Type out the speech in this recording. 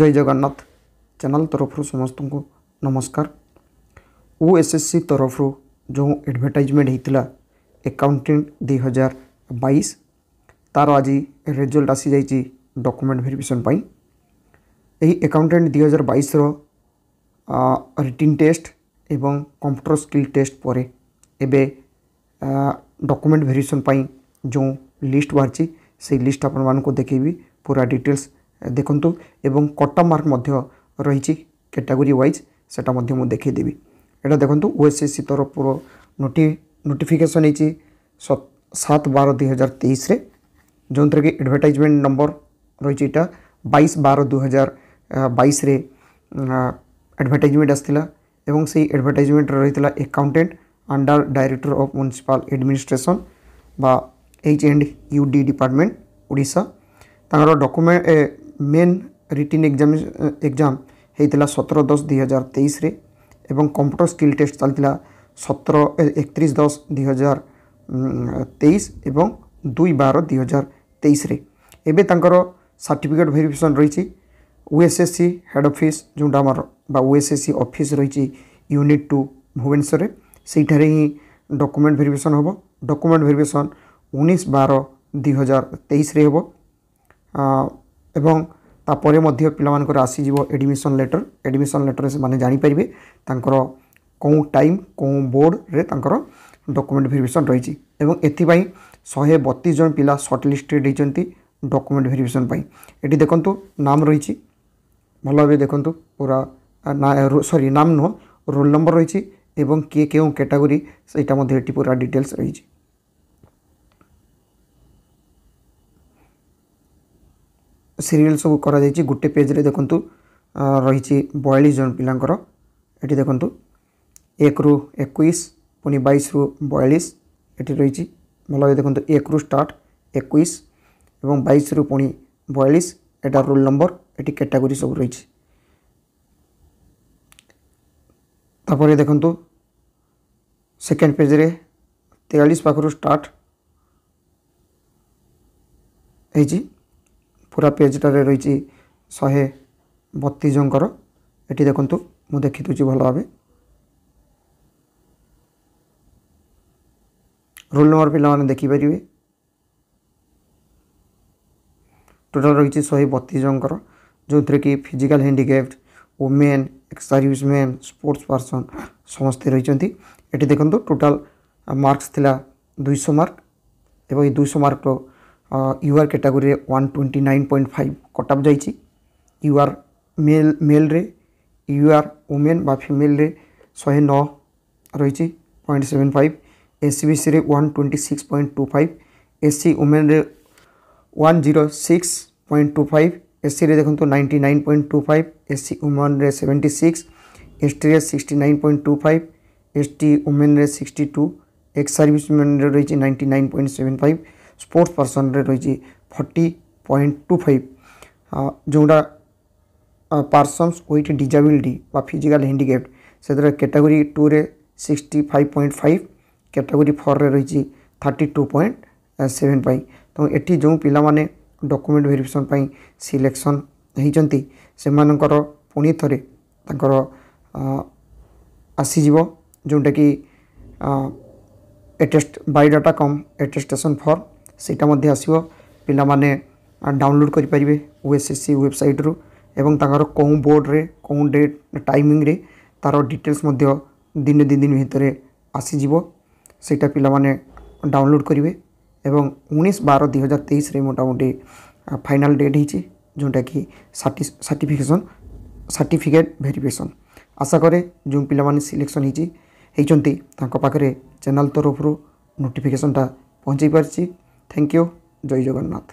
জয় Jagannath channel ତରଫରୁ ସମସ୍ତଙ୍କୁ ନମସ୍କାର ଓ ଏସ୍ ଏସ୍ ସି ତରଫରୁ ଯେଉଁ ଆଡ଼ଭର୍ଟାଇଜମେଣ୍ଟ ହେଇଥିଲା ଏକାଉଣ୍ଟିଂ ଦୁଇ ହଜାର ବାଇଶ ତା'ର ଆଜି ରେଜଲ୍ଟ ଆସିଯାଇଛି ଡକୁମେଣ୍ଟ ଭେରିଫିକେସନ୍ ପାଇଁ ଏହି ଏକାଉଣ୍ଟାଣ୍ଟ ଦୁଇ ହଜାର ବାଇଶର ରିଟିନ୍ ଟେଷ୍ଟ ଏବଂ କମ୍ପ୍ୟୁଟର ସ୍କିଲ୍ ଟେଷ୍ଟ ପରେ ଏବେ ଡକୁମେଣ୍ଟ ଭେରିଫିକେସନ୍ ପାଇଁ ଯେଉଁ ଲିଷ୍ଟ ବାହାରିଛି ସେଇ ଲିଷ୍ଟ ଆପଣମାନଙ୍କୁ ଦେଖେଇବି ପୁରା ଡିଟେଲ୍ସ ଦେଖନ୍ତୁ ଏବଂ କଟା ମାର୍କ ମଧ୍ୟ ରହିଛି କ୍ୟାଟାଗୋରୀ ୱାଇଜ୍ ସେଟା ମଧ୍ୟ ମୁଁ ଦେଖାଇଦେବି ଏଇଟା ଦେଖନ୍ତୁ ଓଏସ୍ଏସ୍ସି ତରଫରୁ ନୋଟି ନୋଟିଫିକେସନ୍ ହେଇଛି ସାତ ବାର ଦୁଇ ହଜାର ତେଇଶରେ ଯେଉଁଥିରେ କି ଆଡ଼ଭର୍ଟାଇଜମେଣ୍ଟ ନମ୍ବର ରହିଛି ଏଇଟା ବାଇଶ ବାର ଦୁଇ ହଜାର ବାଇଶରେ ଆଡ଼ଭର୍ଟାଇଜମେଣ୍ଟ ଆସିଥିଲା ଏବଂ ସେଇ ଆଡ଼ଭର୍ଟାଇଜମେଣ୍ଟରେ ରହିଥିଲା accountant under director of municipal administration ବା H and U D department Odisha ତାଙ୍କର document main written exam exam ହେଇଥିଲା ସତର ଦଶ ଦୁଇ ହଜାର ତେଇଶରେ ଏବଂ କମ୍ପ୍ୟୁଟର ସ୍କିଲ୍ ଟେଷ୍ଟ ଚାଲିଥିଲା ସତର ଏକତିରିଶ ଦଶ ଦୁଇ ହଜାର ତେଇଶ ଏବଂ ଦୁଇ ବାର ଦୁଇ ହଜାର ତେଇଶରେ ଏବେ ତାଙ୍କର ସାର୍ଟିଫିକେଟ୍ ଭେରିଫିକେସନ୍ ରହିଛି ଓଏସ୍ଏସ୍ସି ହେଡ଼୍ ଅଫିସ୍ ଯେଉଁଟା ଆମର ବା ଓଏସ୍ଏସ୍ସି ଅଫିସ୍ ରହିଛି ୟୁନିଟ୍ ଟୁ ଭୁବନେଶ୍ୱରରେ ସେଇଠାରେ ହିଁ ଡକୁମେଣ୍ଟ ଭେରିଫିକେସନ୍ ହେବ ଡକୁମେଣ୍ଟ ଭେରିଫିକେସନ୍ ଉଣେଇଶ ବାର ଦୁଇ ହଜାର ତେଇଶରେ ହେବ এবং তাপরে ମଧ୍ୟ ପିଲାମାନଙ୍କର ଆସିଯିବ ଆଡ଼ମିସନ୍ ଲେଟର୍ ଆଡ଼ମିସନ୍ ଲେଟର୍ରେ ସେମାନେ ଜାଣିପାରିବେ ତାଙ୍କର କେଉଁ ଟାଇମ୍ କେଉଁ ବୋର୍ଡ଼ରେ ତାଙ୍କର ଡକୁମେଣ୍ଟ ଭେରିଫିକେସନ୍ ରହିଛି ଏବଂ ଏଥିପାଇଁ ଶହେ ବତିଶ ଜଣ ପିଲା ସର୍ଟ ଲିଷ୍ଟେଡ଼ ହୋଇଛନ୍ତି ଡକୁମେଣ୍ଟ ଭେରିଫିକେସନ୍ ପାଇଁ ଏଠି ଦେଖନ୍ତୁ ନାମ ରହିଛି ଭଲ ଭାବେ ଦେଖନ୍ତୁ ପୁରା ନା ସରି ନାମ ନୁହଁ ରୋଲ୍ ନମ୍ବର ରହିଛି এবং কে কেউ ক্যাটাগরি সেইটা মধ্যে এটি পুরা ডিটেলস রয়েছে ସିରିଏଲ୍ ସବୁ କରାଯାଇଛି ଗୋଟେ ପେଜ୍ରେ ଦେଖନ୍ତୁ ରହିଛି ବୟାଳିଶ ଜଣ ପିଲାଙ୍କର ଏଠି ଦେଖନ୍ତୁ ଏକରୁ ଏକୋଇଶ ପୁଣି ବାଇଶରୁ ବୟାଳିଶ ଏଠି ରହିଛି ଭଲ ଭାବେ ଦେଖନ୍ତୁ ଏକରୁ ଷ୍ଟାର୍ଟ ଏକୋଇଶ ଏବଂ ବାଇଶରୁ ପୁଣି ବୟାଳିଶ ଏଟା ରୋଲ୍ ନମ୍ବର ଏଠି କ୍ୟାଟାଗୋରୀ ସବୁ ରହିଛି ତାପରେ ଦେଖନ୍ତୁ ସେକେଣ୍ଡ ପେଜ୍ରେ ତେୟାଳିଶ ପାଖରୁ ଷ୍ଟାର୍ଟ ହେଇଛି পুরা পেজটারে রয়েছে শহে বত্রিশ জনকর এটি দেখুন মু দেখি দেছি ভালোভাবে রোল নম্বর পিলামানে দেখিপারে টোটাল রয়েছে শহে বত্রিশ জনকর ଯେଉଁଥିରେ କି physical handicapped women ex serviceman sports person ସମସ୍ତେ ରହିଛନ୍ତି ଏଠି ଦେଖନ୍ତୁ ଟୋଟାଲ୍ ମାର୍କସ୍ ଥିଲା ଦୁଇଶହ ମାର୍କ ଏବଂ ଏହି ଦୁଇଶହ ମାର୍କର ୟୁଆର୍ କ୍ୟାଟାଗୋରୀରେ one twenty nine point five cutoff ଯାଇଛି ୟୁଆର୍ ମେଲ୍ ମେଲ୍ରେ ୟୁଆର୍ ଓମେନ୍ ବା ଫିମେଲ୍ରେ ଶହେ ନଅ ରହିଛି ପଏଣ୍ଟ ସେଭେନ୍ ଫାଇଭ୍ ଏସ୍ସି ବିସିରେ one twenty six point two five SC ଓମେନ୍ରେ one zero six point two five ଏସ୍ସିରେ ଦେଖନ୍ତୁ ninety nine point two five SC ଓମେନ୍ରେ ସେଭେଣ୍ଟି ସିକ୍ସ ଏସ୍ଟିରେ sixty nine point two five ST ଓମେନ୍ରେ sixty two ex service ଓମେନ୍ରେ ରହିଛି ninety nine point seven five sports পর্সনরে রয়েছে ফর্টি পয়েন্ট টু ফাইভ যেটা পার্সনস উইথ ডিজাবিলিটি বা physical handicapped সেটা ক্যাটাগরি টুরে sixty five point five category ফোর্রে রয়েছে থার্টি টু পয়েন্ট সেভেন পাই ତେଣୁ ଏଠି ଯେଉଁ ପିଲାମାନେ ଡକୁମେଣ୍ଟ ଭେରିଫିକେସନ୍ ପାଇଁ ସିଲେକ୍ସନ୍ ହୋଇଛନ୍ତି ସେମାନଙ୍କର ପୁଣି ଥରେ ତାଙ୍କର ଆସିଯିବ ଯେଉଁଟାକି ଏଟେଷ୍ଟ ବାୟୋଡାଟା କମ୍ ଏଟେଷ୍ଟେସନ୍ ଫର୍ମ ସେଇଟା ମଧ୍ୟ ଆସିବ ପିଲାମାନେ ଡାଉନଲୋଡ଼୍ କରିପାରିବେ ଓ ଏସ୍ ଏସ୍ ସି ୱେବସାଇଟ୍ରୁ ଏବଂ ତାଙ୍କର କେଉଁ ବୋର୍ଡ଼ରେ କେଉଁ ଡେଟ୍ ଟାଇମିଂରେ ତା'ର ଡିଟେଲ୍ସ ମଧ୍ୟ ଦିନେ ଦୁଇ ଦିନ ଭିତରେ ଆସିଯିବ ସେଇଟା ପିଲାମାନେ ଡାଉନଲୋଡ଼୍ କରିବେ ଏବଂ ଉଣେଇଶ ବାର ଦୁଇ ହଜାର ତେଇଶରେ ମୋଟାମୋଟି ଫାଇନାଲ୍ ଡେଟ୍ ହେଇଛି ଯେଉଁଟାକି ସାର୍ଟିଫିକେସନ୍ ସାର୍ଟିଫିକେଟ୍ ଭେରିଫିକେସନ୍ ଆଶା କରେ ଯେଉଁ ପିଲାମାନେ ସିଲେକ୍ସନ୍ ହେଇଛି ହେଇଛନ୍ତି ତାଙ୍କ ପାଖରେ ଚ୍ୟାନେଲ୍ ତରଫରୁ ନୋଟିଫିକେସନ୍ଟା ପହଞ୍ଚାଇ ପାରିଛି থ্যাংক ইউ জয় জগন্নাথ